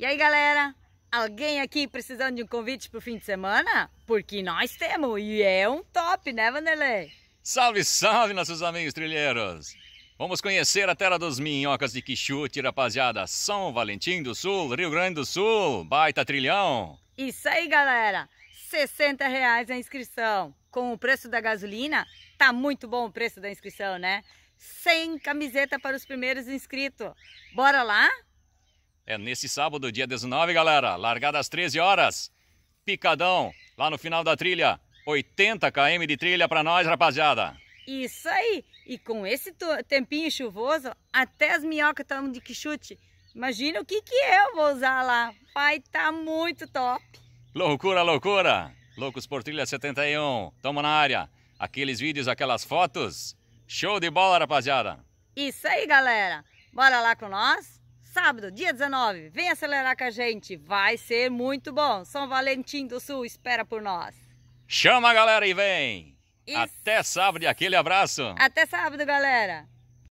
E aí, galera? Alguém aqui precisando de um convite para o fim de semana? Porque nós temos e é um top, né, Vanderlei? Salve, salve, nossos amigos trilheiros! Vamos conhecer a terra dos minhocas de Quixute, rapaziada. São Valentim do Sul, Rio Grande do Sul, baita trilhão! Isso aí, galera! 60 reais a inscrição. Com o preço da gasolina, tá muito bom o preço da inscrição, né? Sem camiseta para os primeiros inscritos. Bora lá? É nesse sábado, dia 19, galera. Largada às 13 horas. Picadão, lá no final da trilha. 80 km de trilha para nós, rapaziada. Isso aí. E com esse tempinho chuvoso, até as minhocas estão de quichute. Imagina o que, que eu vou usar lá. Vai tá muito top. Loucura, loucura. Loucos por Trilha 71. Tamo na área. Aqueles vídeos, aquelas fotos. Show de bola, rapaziada. Isso aí, galera. Bora lá com nós? Sábado, dia 19, vem acelerar com a gente, vai ser muito bom. São Valentim do Sul espera por nós. Chama a galera e vem! Até sábado, aquele abraço. Até sábado, galera.